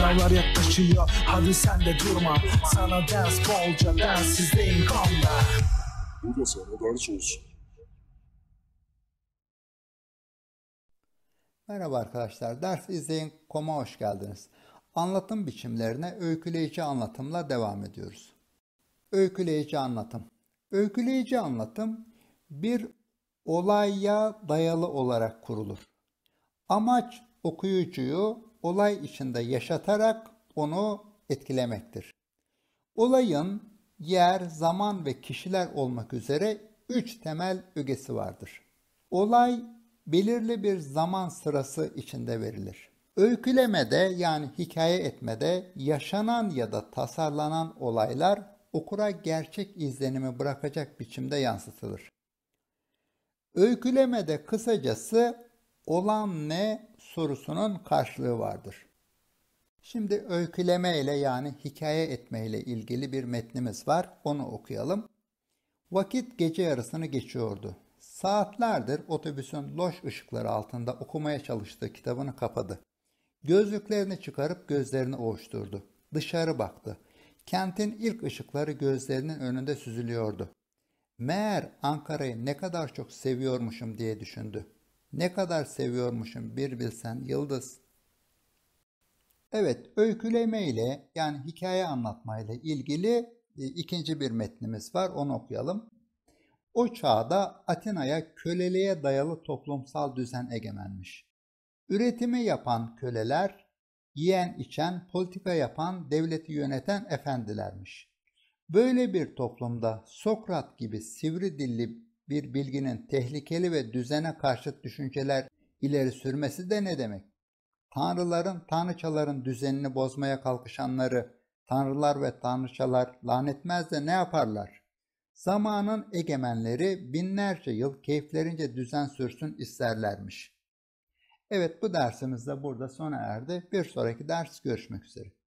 Sınavlar yaklaşıyor hadi sen de durma Sana ders bolca dersizdeyim kanla Bu da sana ders olsun Merhaba arkadaşlar, ders izleyin koma hoş geldiniz. Anlatım biçimlerine öyküleyici anlatımla devam ediyoruz. Öyküleyici anlatım. Öyküleyici anlatım bir olaya dayalı olarak kurulur. Amaç okuyucuyu olay içinde yaşatarak onu etkilemektir. Olayın yer, zaman ve kişiler olmak üzere üç temel ögesi vardır. Olay belirli bir zaman sırası içinde verilir. Öykülemede yani hikaye etmede yaşanan ya da tasarlanan olaylar okura gerçek izlenimi bırakacak biçimde yansıtılır. Öykülemede kısacası olan ne sorusunun karşılığı vardır. Şimdi öyküleme ile yani hikaye etme ile ilgili bir metnimiz var. Onu okuyalım. Vakit gece yarısını geçiyordu. Saatlerdir otobüsün loş ışıkları altında okumaya çalıştığı kitabını kapadı. Gözlüklerini çıkarıp gözlerini ovuşturdu. Dışarı baktı. Kentin ilk ışıkları gözlerinin önünde süzülüyordu. Meğer Ankara'yı ne kadar çok seviyormuşum diye düşündü. Ne kadar seviyormuşum bir bilsen Yıldız. Evet, öyküleme ile yani hikaye anlatmayla ilgili e, ikinci bir metnimiz var. Onu okuyalım. O çağda Atina'ya köleliğe dayalı toplumsal düzen egemenmiş. Üretimi yapan köleler, yiyen içen, politika yapan, devleti yöneten efendilermiş. Böyle bir toplumda Sokrat gibi sivri dilli bir bilginin tehlikeli ve düzene karşıt düşünceler ileri sürmesi de ne demek? Tanrıların, tanrıçaların düzenini bozmaya kalkışanları tanrılar ve tanrıçalar lanetmez de ne yaparlar? Zamanın egemenleri binlerce yıl keyiflerince düzen sürsün isterlermiş. Evet bu dersimiz de burada sona erdi. Bir sonraki ders görüşmek üzere.